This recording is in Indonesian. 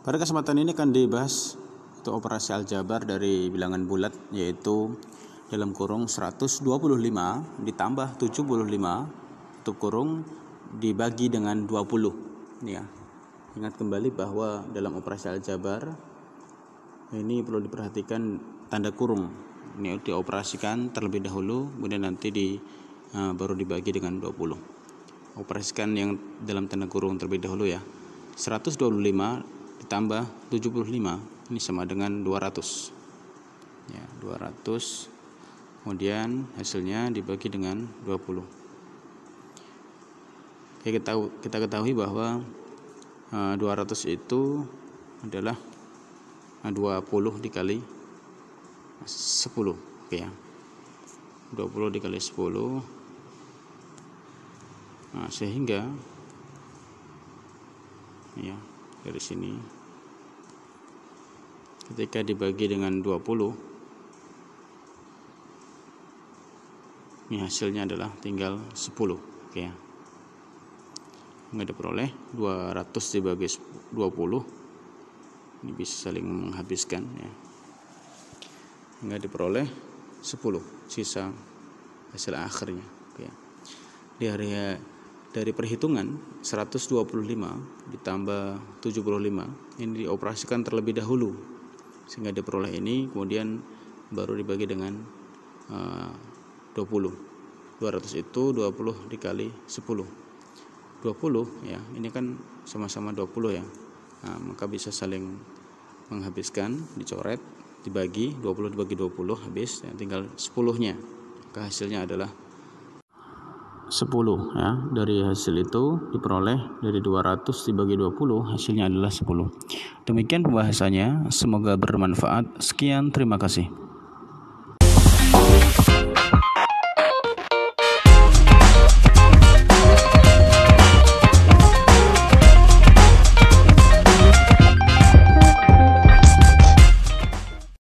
Pada kesempatan ini akan dibahas untuk operasi aljabar dari bilangan bulat yaitu dalam kurung 125 ditambah 75 untuk kurung dibagi dengan 20 ini ya. Ingat kembali bahwa dalam operasi aljabar ini perlu diperhatikan tanda kurung ini dioperasikan terlebih dahulu kemudian nanti di eh, baru dibagi dengan 20 operasikan yang dalam tanda kurung terlebih dahulu ya 125 ditambah 75 ini sama dengan 200 ya 200 kemudian hasilnya dibagi dengan 20 Oke, kita, kita ketahui bahwa e, eh, 200 itu adalah 20 eh, dikali 10 oke ya 20 dikali 10 nah, sehingga ya dari sini ketika dibagi dengan 20 ini hasilnya adalah tinggal 10 oke ya nggak diperoleh 200 dibagi 20 ini bisa saling menghabiskan ya nggak diperoleh 10 sisa hasil akhirnya oke ya. di area dari perhitungan 125 ditambah 75 ini dioperasikan terlebih dahulu sehingga diperoleh ini kemudian baru dibagi dengan uh, 20 200 itu 20 dikali 10 20 ya ini kan sama-sama 20 ya nah, maka bisa saling menghabiskan dicoret dibagi 20 dibagi 20 habis ya, tinggal 10 nya maka hasilnya adalah 10 ya. Dari hasil itu diperoleh dari 200 dibagi 20 hasilnya adalah 10. Demikian pembahasannya, semoga bermanfaat. Sekian, terima kasih.